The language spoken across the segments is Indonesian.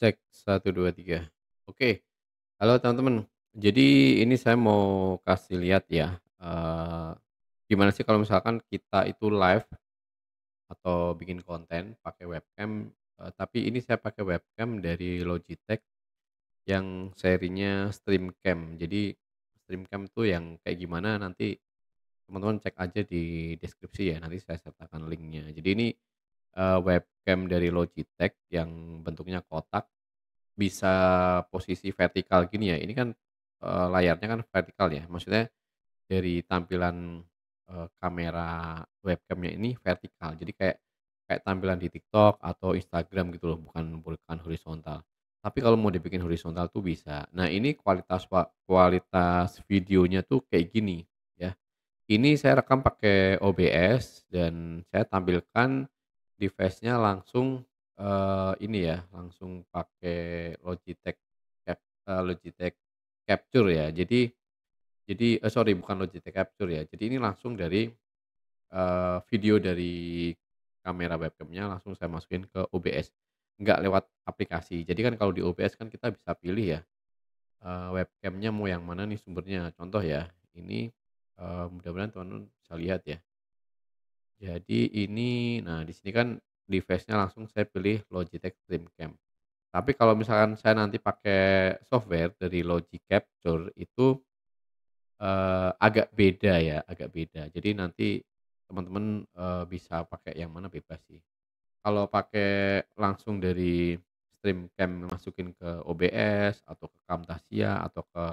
Cek satu dua tiga Oke. Halo teman-teman. Jadi ini saya mau kasih lihat ya, uh, gimana sih kalau misalkan kita itu live atau bikin konten pakai webcam, uh, tapi ini saya pakai webcam dari Logitech yang serinya StreamCam. Jadi StreamCam tuh yang kayak gimana nanti teman-teman cek aja di deskripsi ya, nanti saya sertakan linknya. Jadi ini uh, webcam dari Logitech yang bentuknya kotak, bisa posisi vertikal gini ya, ini kan, uh, layarnya kan vertikal ya, maksudnya dari tampilan, uh, kamera webcamnya ini vertikal, jadi kayak kayak tampilan di TikTok atau Instagram gitu loh, bukan bukan horizontal. Tapi kalau mau dibikin horizontal tuh bisa. Nah ini kualitas pak kualitas videonya tuh kayak gini ya, ini saya rekam pakai OBS dan saya tampilkan Device-nya langsung, uh, ini ya, langsung pakai Logitech Cap uh, Logitech Capture ya. Jadi jadi uh, sorry bukan Logitech Capture ya. Jadi ini langsung dari, uh, video dari kamera webcamnya langsung saya masukin ke OBS, nggak lewat aplikasi. Jadi kan kalau di OBS kan kita bisa pilih ya, uh, webcam mau yang mana nih sumbernya. Contoh ya, ini, uh, mudah-mudahan teman-teman bisa lihat ya. Jadi ini, nah di sini kan device-nya langsung saya pilih Logitech Cam. Tapi kalau misalkan saya nanti pakai software dari Logitech Capture itu eh, agak beda ya, agak beda. Jadi nanti teman-teman eh, bisa pakai yang mana bebas sih. Kalau pakai langsung dari Cam masukin ke OBS atau ke Camtasia atau ke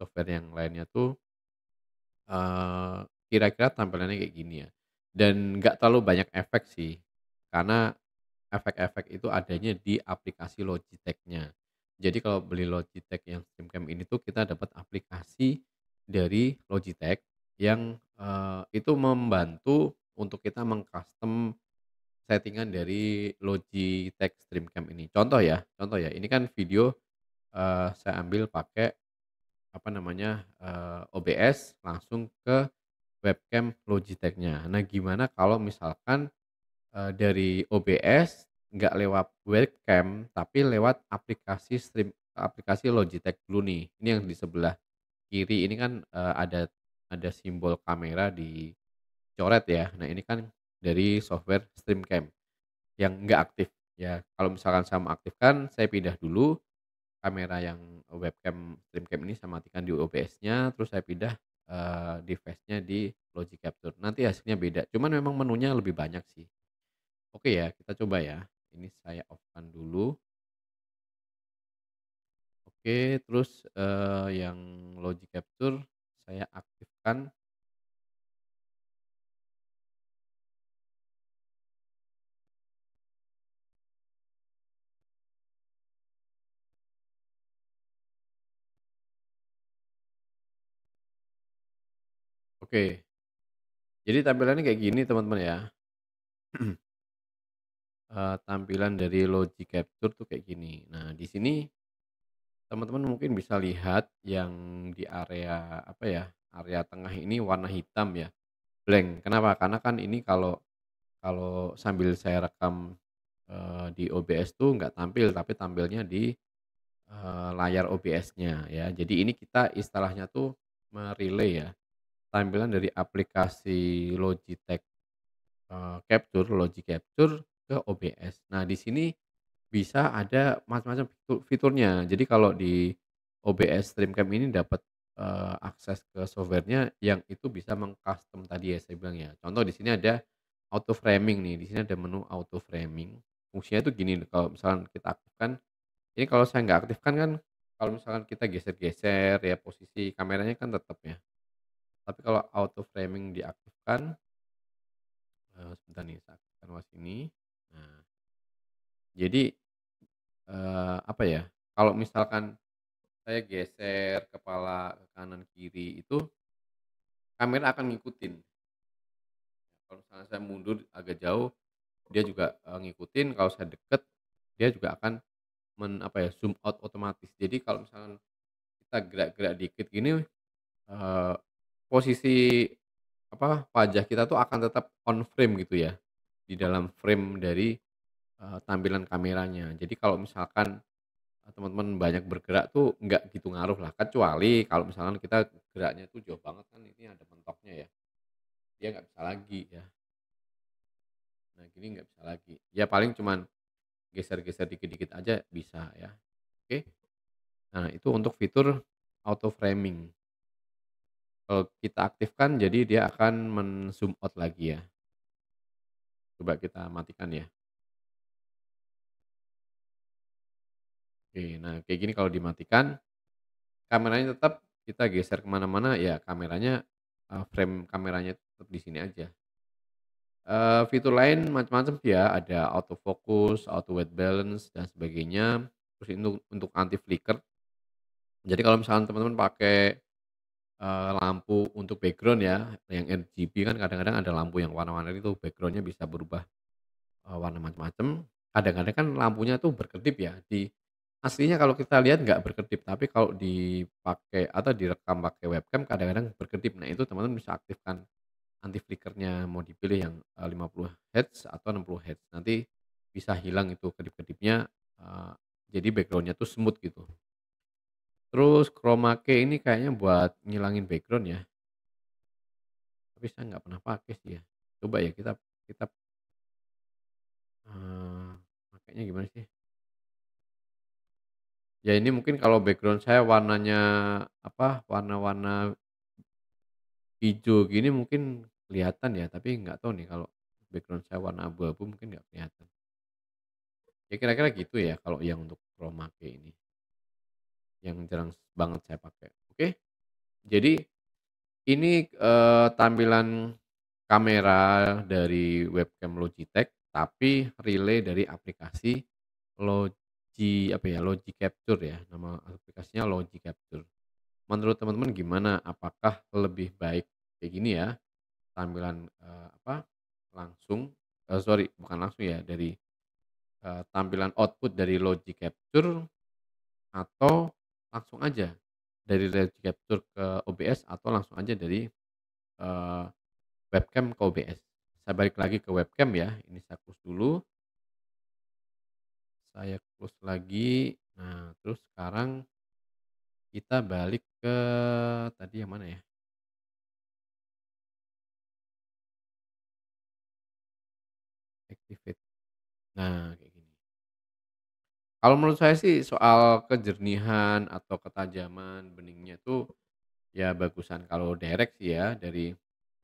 software yang lainnya tuh eh, kira-kira tampilannya kayak gini ya. Dan nggak terlalu banyak efek sih, karena efek-efek itu adanya di aplikasi Logitech-nya. Jadi kalau beli Logitech yang StreamCam ini tuh kita dapat aplikasi dari Logitech yang uh, itu membantu untuk kita mengcustom settingan dari Logitech Streamcam ini. Contoh ya, contoh ya. Ini kan video uh, saya ambil pakai apa namanya uh, eh, OBS langsung ke webcam Logitech-nya. Nah, gimana kalau misalkan uh, dari OBS nggak lewat webcam tapi lewat aplikasi stream aplikasi Logitech dulu nih. Ini yang di sebelah kiri ini kan uh, ada ada simbol kamera di coret ya. Nah, ini kan dari software Streamcam yang nggak aktif ya. Kalau misalkan saya mengaktifkan, saya pindah dulu kamera yang webcam Streamcam ini saya matikan di OBS-nya, terus saya pindah Eh, device-nya di Logic Capture. Nanti hasilnya beda, cuman memang menunya lebih banyak sih. Oke ya, kita coba ya. Ini saya off-kan dulu. Oke, terus, eh, yang Logic Capture saya aktifkan. Oke. Jadi tampilannya kayak gini teman-teman ya. Hmm. Eh, tampilan dari Logi Capture tuh kayak gini. Nah di sini, teman-teman mungkin bisa lihat yang di area apa ya, area tengah ini warna hitam ya, blank. Kenapa? Karena kan ini kalau kalau sambil saya rekam, eh, di OBS tuh nggak tampil, tapi tampilnya di, eh, layar OBS-nya ya. Jadi ini kita istilahnya tuh merile, ya. Tampilan dari aplikasi Logitech, eh, Capture, Logi Capture ke OBS. Nah, di sini bisa ada macam-macam fiturnya. Jadi kalau di OBS Streamcam ini dapat, uh, akses ke softwarenya yang itu bisa meng tadi ya saya bilang ya. Contoh di sini ada auto framing nih, di sini ada menu auto framing. Fungsinya itu gini kalau misalkan kita aktifkan, ini kalau saya nggak aktifkan kan kalau misalkan kita geser-geser ya posisi kameranya kan tetap ya tapi kalau auto framing diaktifkan uh, sebentar nih saya aktifkan was ini nah jadi uh, apa ya kalau misalkan saya geser kepala ke kanan kiri itu kamera akan ngikutin kalau misalnya saya mundur agak jauh dia juga uh, ngikutin kalau saya deket dia juga akan men apa ya zoom out otomatis jadi kalau misalnya kita gerak-gerak dikit gini uh, posisi apa wajah kita tuh akan tetap on frame gitu ya di dalam frame dari uh, tampilan kameranya. Jadi kalau misalkan eh, teman-teman banyak bergerak tuh nggak gitu ngaruh lah kecuali kalau misalkan kita geraknya tuh jauh banget kan ini ada mentoknya ya dia nggak bisa lagi ya nah gini nggak bisa lagi ya paling cuman geser-geser dikit-dikit aja bisa ya oke nah itu untuk fitur auto framing kita aktifkan jadi dia akan men-zoom out lagi ya? Coba kita matikan ya. Oke, nah kayak gini kalau dimatikan, kameranya tetap kita geser kemana mana ya kameranya, eh, frame kameranya tetap di sini aja. Eh, fitur lain macam-macam sih ya, ada autofocus, auto white balance dan sebagainya, terus ini untuk anti flicker. Jadi kalau misalnya teman-teman pakai Eh, lampu untuk background ya, yang RGB kan kadang-kadang ada lampu yang warna-warni itu backgroundnya bisa berubah, uh, warna macam-macam. Kadang-kadang kan lampunya tuh berkedip ya, di aslinya kalau kita lihat nggak berkedip, tapi kalau dipakai atau direkam pakai webcam kadang-kadang berkedip. Nah, itu teman-teman bisa aktifkan anti flickernya. mau dipilih yang, 50 eh, hertz atau 60 hertz, nanti bisa hilang itu kedip-kedipnya, jadi backgroundnya tuh smooth gitu. Terus chroma key ini kayaknya buat ngilangin background ya. Tapi saya nggak pernah pakai sih ya. Coba ya kita kita uh, gimana sih? Ya ini mungkin kalau background saya warnanya apa? Warna-warna hijau gini mungkin kelihatan ya, tapi nggak tahu nih kalau background saya warna abu-abu mungkin nggak kelihatan. Ya kira-kira gitu ya kalau yang untuk chroma key ini yang jarang banget saya pakai. Oke. Okay? Jadi ini uh, tampilan kamera dari webcam Logitech tapi relay dari aplikasi Logi apa ya Logi Capture ya nama aplikasinya Logi Capture. Menurut teman-teman gimana? Apakah lebih baik kayak gini ya tampilan uh, apa langsung Uh, sorry bukan langsung ya dari tampilan output dari Logi Capture atau Langsung aja dari Reality Capture ke OBS atau langsung aja dari uh, webcam ke OBS. Saya balik lagi ke webcam ya. Ini saya close dulu. Saya close lagi. Nah, terus sekarang kita balik ke tadi yang mana ya? Activate. Nah, kalau menurut saya sih soal kejernihan atau ketajaman beningnya itu ya bagusan kalau direct sih ya dari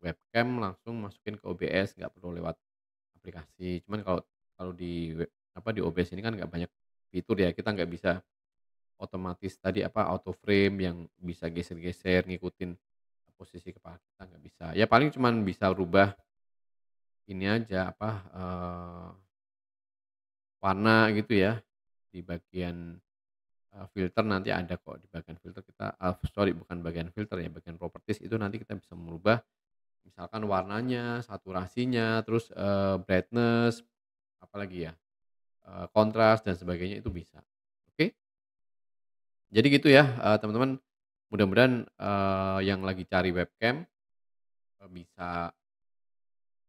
webcam langsung masukin ke OBS nggak perlu lewat aplikasi. Cuman kalau kalau di apa di OBS ini kan nggak banyak fitur ya kita nggak bisa otomatis tadi apa auto frame yang bisa geser-geser ngikutin posisi kepala kita nggak bisa. Ya paling cuman bisa rubah ini aja apa uh, warna gitu ya di bagian eh, filter nanti ada kok di bagian filter kita uh, sorry bukan bagian filter ya bagian properties itu nanti kita bisa merubah misalkan warnanya saturasinya terus eh, brightness apalagi ya eh, kontras dan sebagainya itu bisa oke okay? jadi gitu ya teman-teman mudah-mudahan yang lagi cari webcam bisa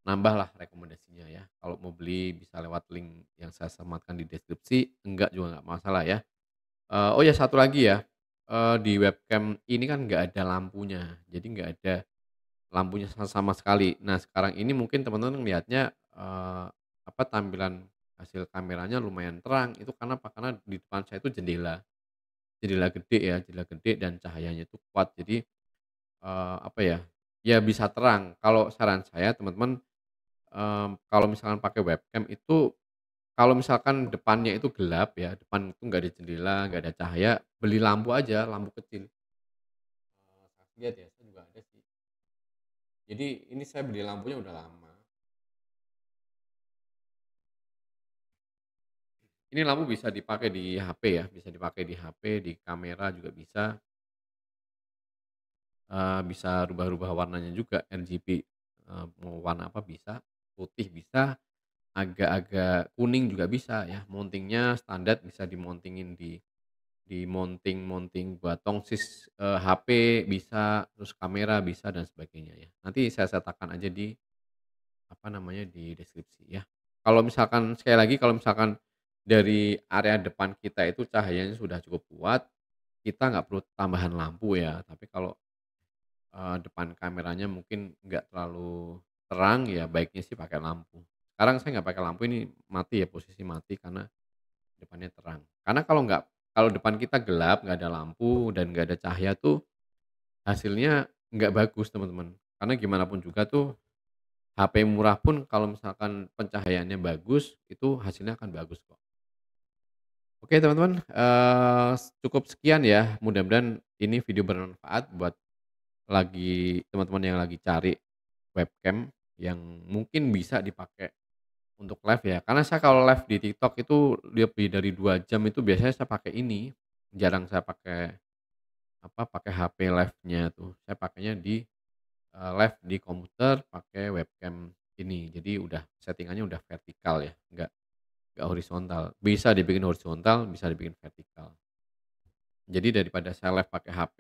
nambahlah rekomendasinya ya. Kalau mau beli bisa lewat link yang saya sematkan di deskripsi, enggak juga enggak masalah ya. Uh, oh ya satu lagi ya, uh, di webcam ini kan enggak ada lampunya, jadi enggak ada lampunya sama sekali. Nah sekarang ini mungkin teman-teman melihatnya uh, eh, apa tampilan hasil kameranya lumayan terang itu karena apa? Karena di depan saya itu jendela, jendela gede ya, jendela gede dan cahayanya itu kuat. Jadi uh, apa ya? Ya bisa terang. Kalau saran saya teman-teman um, kalau misalkan pakai webcam itu, kalau misalkan depannya itu gelap ya, depan itu nggak ada jendela, nggak ada cahaya, beli lampu aja, lampu kecil. lihat ya, saya juga ada sih. Jadi ini saya beli lampunya udah lama. Ini lampu bisa dipakai di HP ya, bisa dipakai di HP, di kamera juga bisa. Eh, bisa rubah-rubah warnanya juga RGB, eh, mau warna apa bisa putih bisa, agak-agak kuning juga bisa ya. Mountingnya standar bisa dimountingin di di mounting mounting buat tongsis eh, HP bisa, terus kamera bisa dan sebagainya ya. Nanti saya sertakan aja di apa namanya di deskripsi ya. Kalau misalkan sekali lagi kalau misalkan dari area depan kita itu cahayanya sudah cukup kuat, kita nggak perlu tambahan lampu ya. Tapi kalau eh, depan kameranya mungkin nggak terlalu terang ya baiknya sih pakai lampu. Sekarang saya nggak pakai lampu ini mati ya posisi mati karena depannya terang. Karena kalau nggak kalau depan kita gelap nggak ada lampu dan nggak ada cahaya tuh hasilnya nggak bagus teman-teman. Karena gimana pun juga tuh HP murah pun kalau misalkan pencahayaannya bagus itu hasilnya akan bagus kok. Oke teman-teman, eh, cukup sekian ya. Mudah-mudahan ini video bermanfaat buat lagi teman-teman yang lagi cari webcam yang mungkin bisa dipakai untuk live ya. Karena saya kalau live di TikTok itu lebih dari dua jam itu biasanya saya pakai ini. Jarang saya pakai apa pakai HP live-nya tuh. Saya pakainya di uh, live di komputer pakai webcam ini. Jadi udah settingannya udah vertikal ya, enggak enggak horizontal. Bisa dibikin horizontal, bisa dibikin vertikal. Jadi daripada saya live pakai HP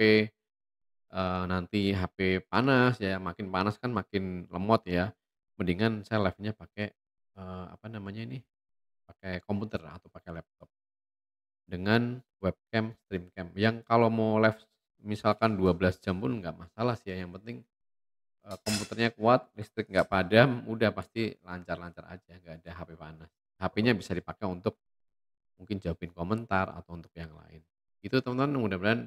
Eh, nanti HP panas ya, makin panas kan makin lemot ya. Mendingan saya live-nya pakai, eh, apa namanya ini, pakai komputer atau pakai laptop. Dengan webcam, streamcam, yang kalau mau live misalkan 12 jam pun nggak masalah sih ya, yang penting, eh, komputernya kuat, listrik nggak padam, udah pasti lancar-lancar aja, nggak ada HP panas. HP-nya bisa dipakai untuk mungkin jawabin komentar atau untuk yang lain. Itu teman-teman, mudah-mudahan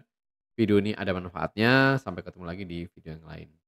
video ini ada manfaatnya. Sampai ketemu lagi di video yang lain.